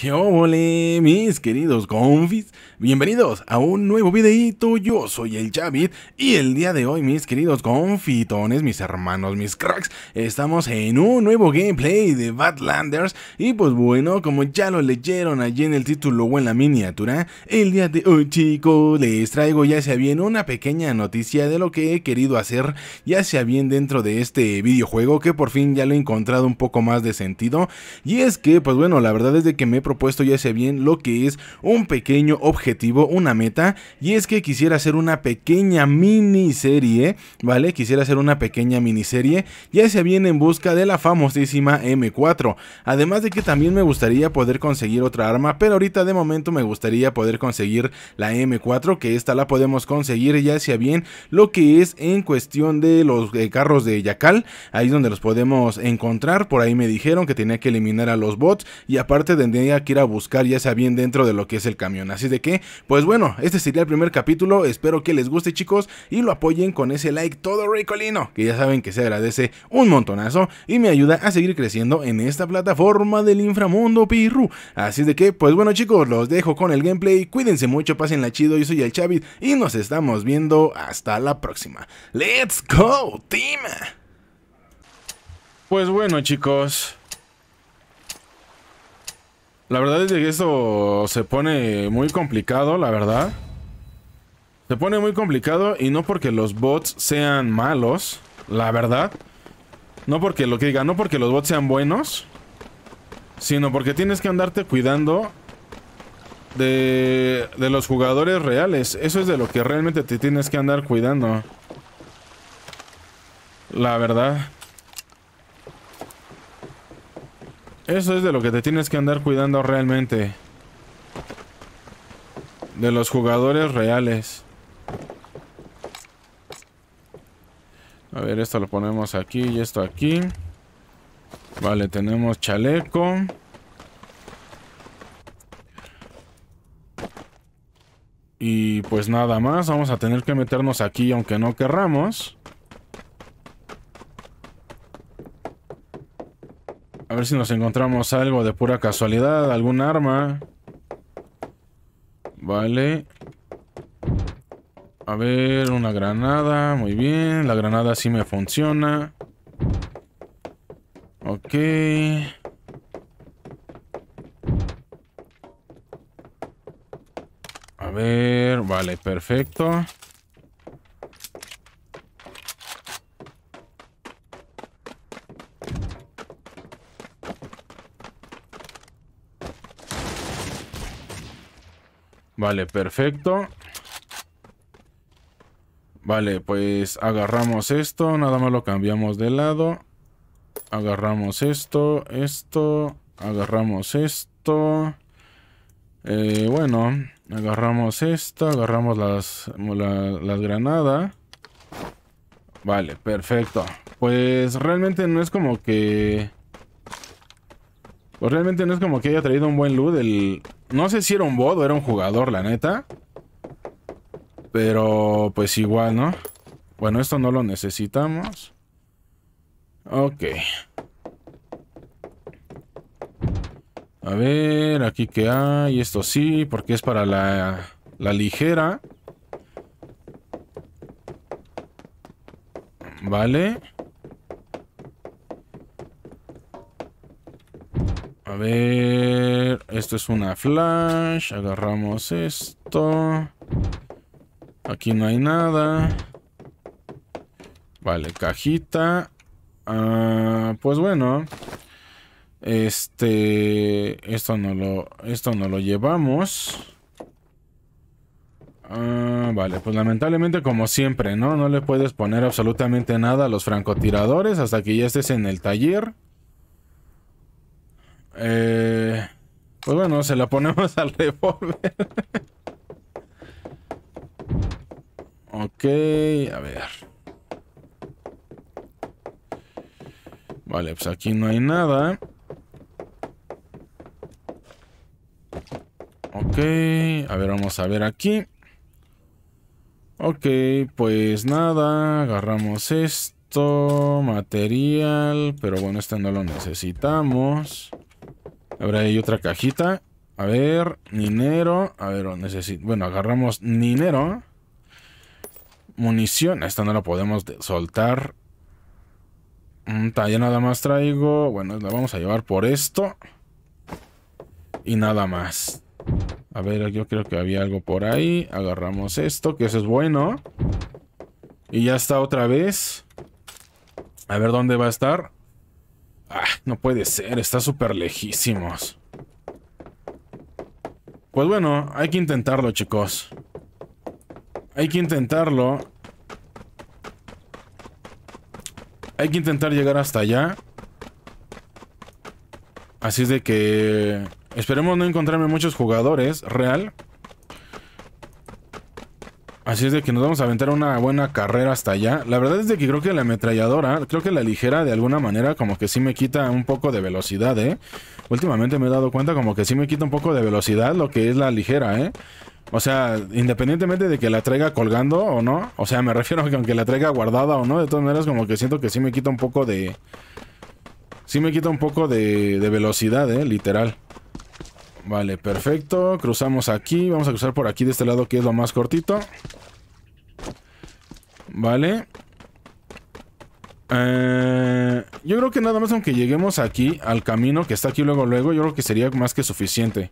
¿Qué ole, mis queridos confis? Bienvenidos a un nuevo videito. yo soy el Chavit y el día de hoy, mis queridos confitones, mis hermanos, mis cracks, estamos en un nuevo gameplay de Badlanders y pues bueno, como ya lo leyeron allí en el título o en la miniatura, el día de hoy, chicos, les traigo ya sea bien una pequeña noticia de lo que he querido hacer, ya sea bien dentro de este videojuego que por fin ya lo he encontrado un poco más de sentido y es que, pues bueno, la verdad es de que me he propuesto ya sea bien lo que es un pequeño objetivo, una meta, y es que quisiera hacer una pequeña miniserie, ¿vale? Quisiera hacer una pequeña miniserie, ya sea bien en busca de la famosísima M4. Además de que también me gustaría poder conseguir otra arma, pero ahorita de momento me gustaría poder conseguir la M4, que esta la podemos conseguir ya sea bien lo que es en cuestión de los eh, carros de yacal ahí es donde los podemos encontrar, por ahí me dijeron que tenía que eliminar a los bots y aparte tendría que ir a buscar ya sea bien dentro de lo que es el camión. Así de que, pues bueno, este sería el primer capítulo. Espero que les guste chicos y lo apoyen con ese like todo ricolino, que ya saben que se agradece un montonazo y me ayuda a seguir creciendo en esta plataforma del inframundo pirru. Así de que, pues bueno chicos, los dejo con el gameplay. Cuídense mucho, pásenla chido. Yo soy el Chavit y nos estamos viendo hasta la próxima. ¡Let's go, team! Pues bueno chicos, la verdad es que esto se pone muy complicado, la verdad. Se pone muy complicado y no porque los bots sean malos, la verdad. No porque lo que diga, no porque los bots sean buenos, sino porque tienes que andarte cuidando de, de los jugadores reales. Eso es de lo que realmente te tienes que andar cuidando. La verdad. Eso es de lo que te tienes que andar cuidando realmente. De los jugadores reales. A ver, esto lo ponemos aquí y esto aquí. Vale, tenemos chaleco. Y pues nada más, vamos a tener que meternos aquí aunque no querramos. A ver si nos encontramos algo de pura casualidad, algún arma. Vale. A ver, una granada, muy bien. La granada sí me funciona. Ok. A ver, vale, Perfecto. Vale, perfecto. Vale, pues agarramos esto, nada más lo cambiamos de lado. Agarramos esto, esto, agarramos esto. Eh, bueno, agarramos esto. agarramos las, las granadas. Vale, perfecto. Pues realmente no es como que... Pues realmente no es como que haya traído un buen loot el, no sé si era un bodo, era un jugador, la neta. Pero pues igual, ¿no? Bueno, esto no lo necesitamos. Ok. A ver, aquí que hay. Esto sí, porque es para la, la ligera. Vale. A ver, esto es una flash. Agarramos esto. Aquí no hay nada. Vale, cajita. Ah, pues bueno. Este. Esto no lo. Esto no lo llevamos. Ah, vale, pues lamentablemente como siempre, ¿no? No le puedes poner absolutamente nada a los francotiradores hasta que ya estés en el taller. Eh, pues bueno, se la ponemos al revólver. ok, a ver. Vale, pues aquí no hay nada. Ok, a ver, vamos a ver aquí. Ok, pues nada, agarramos esto, material, pero bueno, este no lo necesitamos. Ahora hay otra cajita. A ver, dinero. A ver, necesito. Bueno, agarramos dinero. Munición. Esta no la podemos soltar. Ya nada más traigo. Bueno, la vamos a llevar por esto. Y nada más. A ver, yo creo que había algo por ahí. Agarramos esto, que eso es bueno. Y ya está otra vez. A ver dónde va a estar. Ah, no puede ser, está súper lejísimos. Pues bueno, hay que intentarlo, chicos. Hay que intentarlo. Hay que intentar llegar hasta allá. Así es de que... Esperemos no encontrarme muchos jugadores, Real. Así es de que nos vamos a aventar una buena carrera hasta allá. La verdad es de que creo que la ametralladora, creo que la ligera de alguna manera como que sí me quita un poco de velocidad, ¿eh? Últimamente me he dado cuenta como que sí me quita un poco de velocidad lo que es la ligera, ¿eh? O sea, independientemente de que la traiga colgando o no, o sea, me refiero a que aunque la traiga guardada o no, de todas maneras como que siento que sí me quita un poco de... Sí me quita un poco de, de velocidad, ¿eh? Literal. Vale, perfecto. Cruzamos aquí. Vamos a cruzar por aquí de este lado que es lo más cortito. Vale. Eh, yo creo que nada más aunque lleguemos aquí al camino que está aquí luego luego, yo creo que sería más que suficiente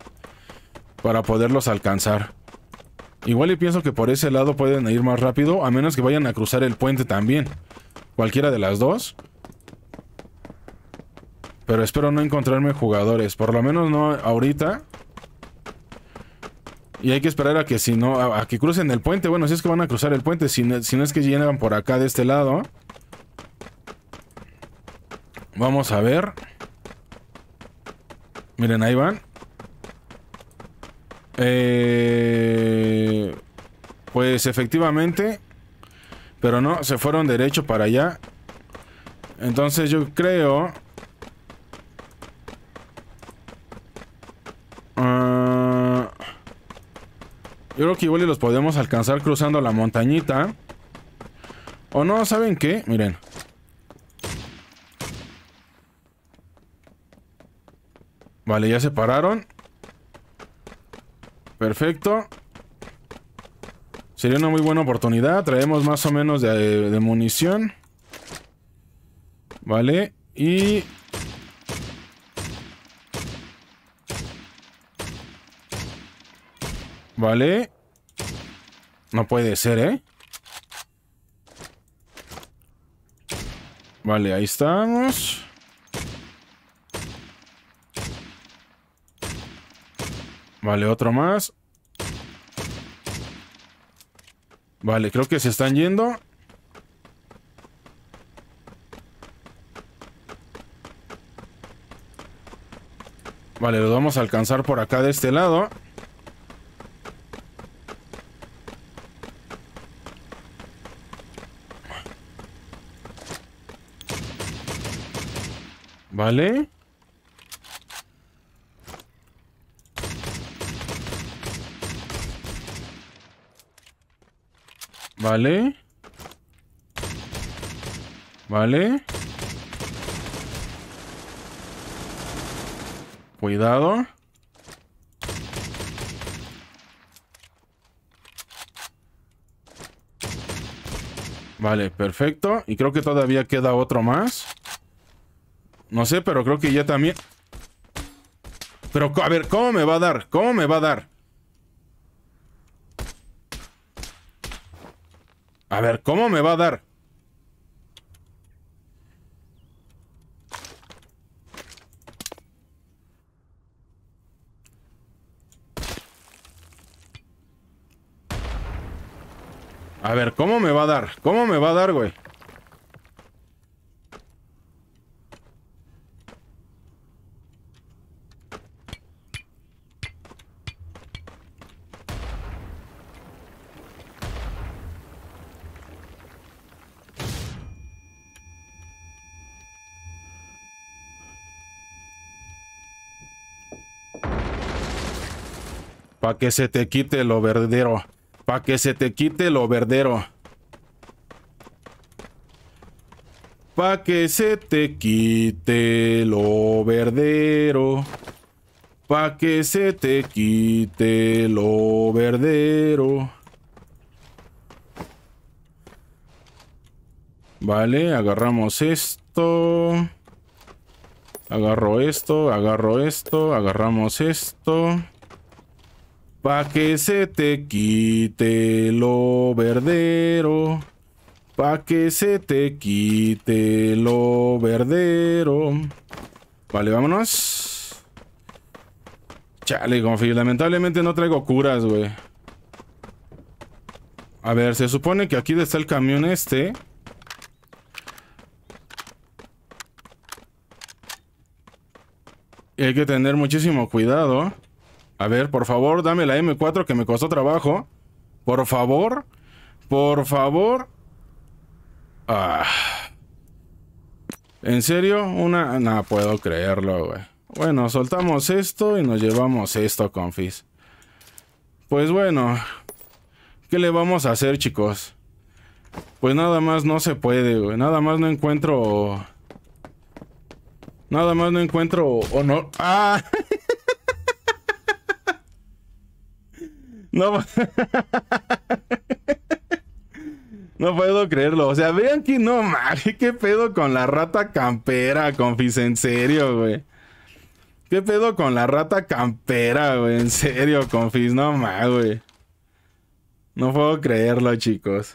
para poderlos alcanzar. Igual y pienso que por ese lado pueden ir más rápido, a menos que vayan a cruzar el puente también. Cualquiera de las dos. Pero espero no encontrarme jugadores. Por lo menos no ahorita. Y hay que esperar a que si no, a, que crucen el puente. Bueno, si es que van a cruzar el puente, si no, si no es que llegan por acá de este lado. Vamos a ver. Miren, ahí van. Eh, pues efectivamente. Pero no, se fueron derecho para allá. Entonces yo creo Yo creo que igual los podemos alcanzar cruzando la montañita. O no, ¿saben qué? Miren. Vale, ya se pararon. Perfecto. Sería una muy buena oportunidad. Traemos más o menos de munición. Vale. Y Vale. No puede ser, ¿eh? Vale, ahí estamos. Vale, otro más. Vale, creo que se están yendo. Vale, lo vamos a alcanzar por acá de este lado. ¿Vale? ¿Vale? ¿Vale? Cuidado. Vale, perfecto. Y creo que todavía queda otro más. No sé, pero creo que ya también. Pero, a ver, ¿cómo me va a dar? ¿Cómo me va a dar? A ver, ¿cómo me va a dar? A ver, ¿cómo me va a dar? ¿Cómo me va a dar, güey? Pa' que se te quite lo verdadero. Pa' que se te quite lo verdadero. Pa' que se te quite lo verdadero. Pa' que se te quite lo verdadero. Vale, agarramos esto. Agarro esto, agarro esto, agarramos esto. Pa' que se te quite lo verdero. Pa' que se te quite lo verdero. Vale, vámonos. Chale, confío. Lamentablemente no traigo curas, güey. A ver, se supone que aquí está el camión este. Y hay que tener muchísimo cuidado. A ver, por favor, dame la M4 que me costó trabajo. Por favor. Por favor. Ah. ¿En serio? Una... No puedo creerlo, güey. Bueno, soltamos esto y nos llevamos esto, confis. Pues bueno. ¿Qué le vamos a hacer, chicos? Pues nada más no se puede, güey. Nada más no encuentro... Nada más no encuentro... O no... ¡Ah! No, puedo creerlo. O sea, vean que no madre, qué pedo con la rata campera, confis, en serio, güey. ¿Qué pedo con la rata campera, güey? En serio, confis, no mames, güey. No puedo creerlo, chicos.